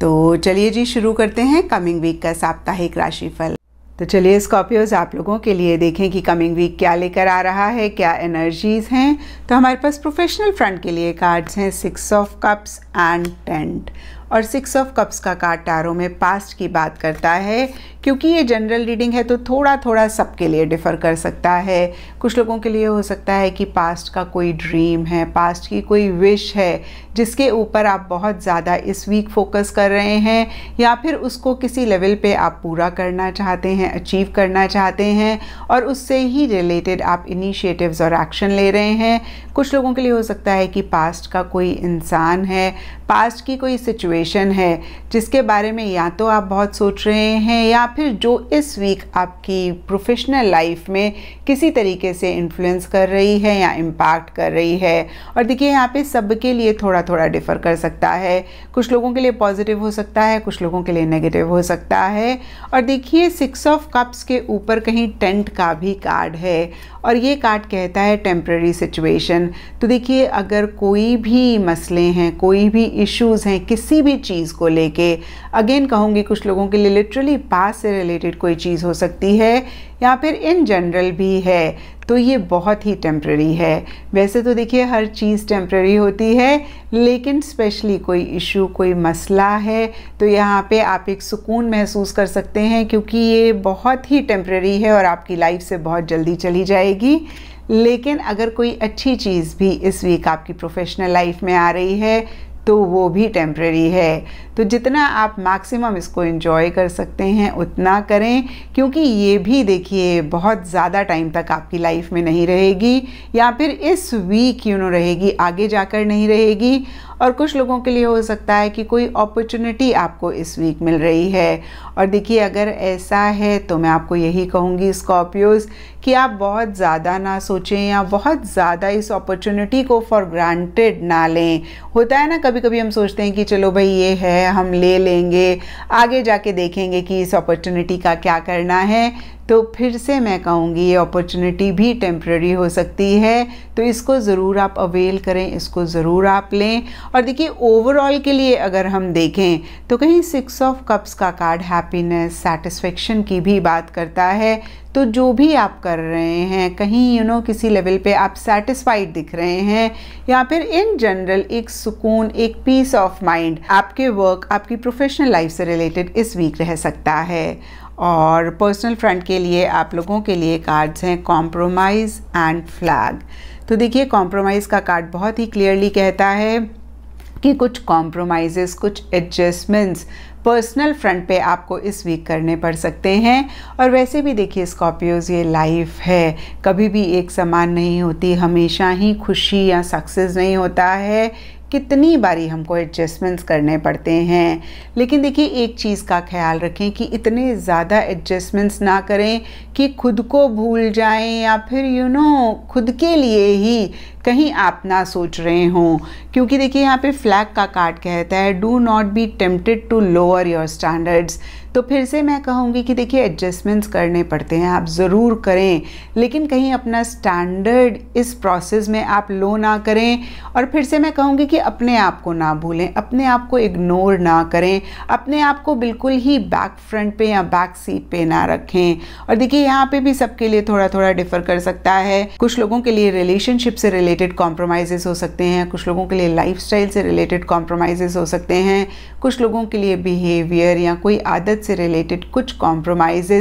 तो चलिए जी शुरू करते हैं कमिंग वीक का साप्ताहिक राशिफल तो चलिए स्कॉर्पियोज आप लोगों के लिए देखें कि कमिंग वीक क्या लेकर आ रहा है क्या एनर्जीज हैं तो हमारे पास प्रोफेशनल फ्रंट के लिए कार्ड्स हैं six of cups and tent और सिक्स ऑफ कप्स का कार्ड टैरो में पास्ट की बात करता है क्योंकि ये जनरल रीडिंग है तो थोड़ा थोड़ा सबके लिए डिफ़र कर सकता है कुछ लोगों के लिए हो सकता है कि पास्ट का कोई ड्रीम है पास्ट की कोई विश है जिसके ऊपर आप बहुत ज़्यादा इस वीक फोकस कर रहे हैं या फिर उसको किसी लेवल पे आप पूरा करना चाहते हैं अचीव करना चाहते हैं और उससे ही रिलेटेड आप इनिशिएटिव्स और एक्शन ले रहे हैं कुछ लोगों के लिए हो सकता है कि पास्ट का कोई इंसान है पास्ट की कोई सिचुएशन सिचुएशन है जिसके बारे में या तो आप बहुत सोच रहे हैं या फिर जो इस वीक आपकी प्रोफेशनल लाइफ में किसी तरीके से इन्फ्लुएंस कर रही है या इम्पैक्ट कर रही है और देखिए यहाँ पे सबके लिए थोड़ा थोड़ा डिफ़र कर सकता है कुछ लोगों के लिए पॉजिटिव हो सकता है कुछ लोगों के लिए नेगेटिव हो सकता है और देखिए सिक्स ऑफ कप्स के ऊपर कहीं टेंट का भी कार्ड है और ये कार्ड कहता है टेम्प्ररी सिचुएशन तो देखिए अगर कोई भी मसले हैं कोई भी इश्यूज़ हैं किसी भी भी चीज़ को लेके अगेन कहूँगी कुछ लोगों के लिए लिटरली पास से रिलेटेड कोई चीज़ हो सकती है या फिर इन जनरल भी है तो ये बहुत ही टेम्प्रेरी है वैसे तो देखिए हर चीज़ टेम्प्रेरी होती है लेकिन स्पेशली कोई इशू कोई मसला है तो यहाँ पे आप एक सुकून महसूस कर सकते हैं क्योंकि ये बहुत ही टेम्प्रेरी है और आपकी लाइफ से बहुत जल्दी चली जाएगी लेकिन अगर कोई अच्छी चीज़ भी इस वीक आपकी प्रोफेशनल लाइफ में आ रही है तो वो भी टेम्प्रेरी है तो जितना आप मैक्सिमम इसको इन्जॉय कर सकते हैं उतना करें क्योंकि ये भी देखिए बहुत ज़्यादा टाइम तक आपकी लाइफ में नहीं रहेगी या फिर इस वीक यू नो रहेगी आगे जाकर नहीं रहेगी और कुछ लोगों के लिए हो सकता है कि कोई अपॉर्चुनिटी आपको इस वीक मिल रही है और देखिए अगर ऐसा है तो मैं आपको यही कहूँगी स्कॉर्पियोज़ कि आप बहुत ज़्यादा ना सोचें या बहुत ज़्यादा इस अपॉर्चुनिटी को फॉर ग्रांटेड ना लें होता है ना कभी कभी हम सोचते हैं कि चलो भाई ये है हम ले लेंगे आगे जाके देखेंगे कि इस अपॉर्चुनिटी का क्या करना है तो फिर से मैं कहूँगी ये अपॉर्चुनिटी भी टेम्प्रेरी हो सकती है तो इसको ज़रूर आप अवेल करें इसको ज़रूर आप लें और देखिए ओवरऑल के लिए अगर हम देखें तो कहीं सिक्स ऑफ कप्स का कार्ड हैप्पीनेस सेटिस्फेक्शन की भी बात करता है तो जो भी आप कर रहे हैं कहीं यू you नो know, किसी लेवल पे आप सेटिस्फाइड दिख रहे हैं या फिर इन जनरल एक सुकून एक पीस ऑफ माइंड आपके वर्क आपकी प्रोफेशनल लाइफ से रिलेटेड इस वीक रह सकता है और पर्सनल फ्रंट के लिए आप लोगों के लिए कार्ड्स हैं कॉम्प्रोमाइज़ एंड फ्लैग तो देखिए कॉम्प्रोमाइज़ का कार्ड बहुत ही क्लियरली कहता है कि कुछ कॉम्प्रोमाइज़ कुछ एडजस्टमेंट्स पर्सनल फ्रंट पे आपको इस वीक करने पड़ सकते हैं और वैसे भी देखिए स्कॉर्पियोज़ ये लाइफ है कभी भी एक समान नहीं होती हमेशा ही खुशी या सक्सेस नहीं होता है कितनी बारी हमको एडजस्टमेंट्स करने पड़ते हैं लेकिन देखिए एक चीज़ का ख्याल रखें कि इतने ज़्यादा एडजस्टमेंट्स ना करें कि खुद को भूल जाएं या फिर यू you नो know, खुद के लिए ही कहीं आप ना सोच रहे हों क्योंकि देखिए यहाँ पे फ्लैग का कार्ड कहता है do not be tempted to lower your standards तो फिर से मैं कहूँगी कि देखिए एडजस्टमेंट्स करने पड़ते हैं आप ज़रूर करें लेकिन कहीं अपना स्टैंडर्ड इस प्रोसेस में आप लो ना करें और फिर से मैं कहूँगी कि अपने आप को ना भूलें अपने आप को इग्नोर ना करें अपने आप को बिल्कुल ही बैक फ्रंट पे या बैक सीट पे ना रखें और देखिए यहाँ पे भी सबके लिए थोड़ा थोड़ा डिफर कर सकता है कुछ लोगों के लिए रिलेशनशिप से रिलेटेड कॉम्प्रोमाइजेस हो सकते हैं कुछ लोगों के लिए लाइफ से रिलेटेड कॉम्प्रोमाइज़ेस हो सकते हैं कुछ लोगों के लिए बिहेवियर या कोई आदत से रिलेटेड कुछ कॉम्प्रोमाइज़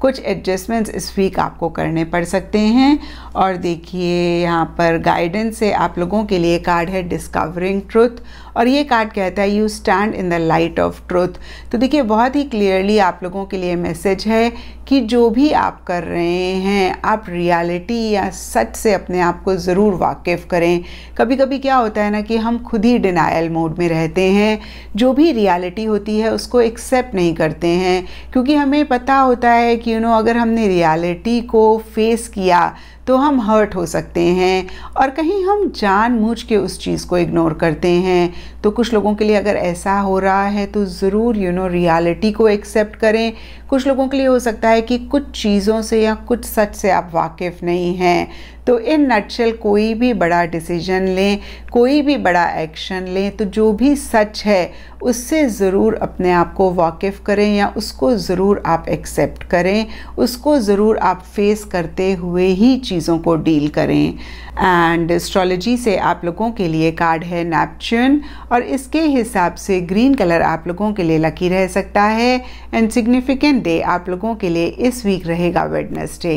कुछ एडजस्टमेंट्स इस वीक आपको करने पड़ सकते हैं और देखिए यहाँ पर गाइडेंस से आप लोगों के लिए कार्ड है डिस्कवरिंग ट्रुथ और ये कार्ड कहता है you stand in the light of truth तो देखिए बहुत ही क्लियरली आप लोगों के लिए मैसेज है कि जो भी आप कर रहे हैं आप रियलिटी या सच से अपने आप को ज़रूर वाकिफ़ करें कभी कभी क्या होता है ना कि हम खुद ही डिनाइल मोड में रहते हैं जो भी रियलिटी होती है उसको एक्सेप्ट नहीं करते हैं क्योंकि हमें पता होता है कि कि यू नो अगर हमने रियलिटी को फेस किया तो हम हर्ट हो सकते हैं और कहीं हम जानबूझ के उस चीज़ को इग्नोर करते हैं तो कुछ लोगों के लिए अगर ऐसा हो रहा है तो ज़रूर यू नो रियलिटी को एक्सेप्ट करें कुछ लोगों के लिए हो सकता है कि कुछ चीज़ों से या कुछ सच से आप वाकिफ़ नहीं हैं तो इन नटशेल कोई भी बड़ा डिसीजन लें कोई भी बड़ा एक्शन लें तो जो भी सच है उससे ज़रूर अपने आप को वाकिफ़ करें या उसको ज़रूर आप एक्सेप्ट करें उसको ज़रूर आप फेस करते हुए ही चीज़ों को डील करें एंड एस्ट्रोलॉजी से आप लोगों के लिए कार्ड है नैपच्यून और इसके हिसाब से ग्रीन कलर आप लोगों के लिए लकी रह सकता है एंड सिग्निफिकेंट डे आप लोगों के लिए इस वीक रहेगा वेडनेसडे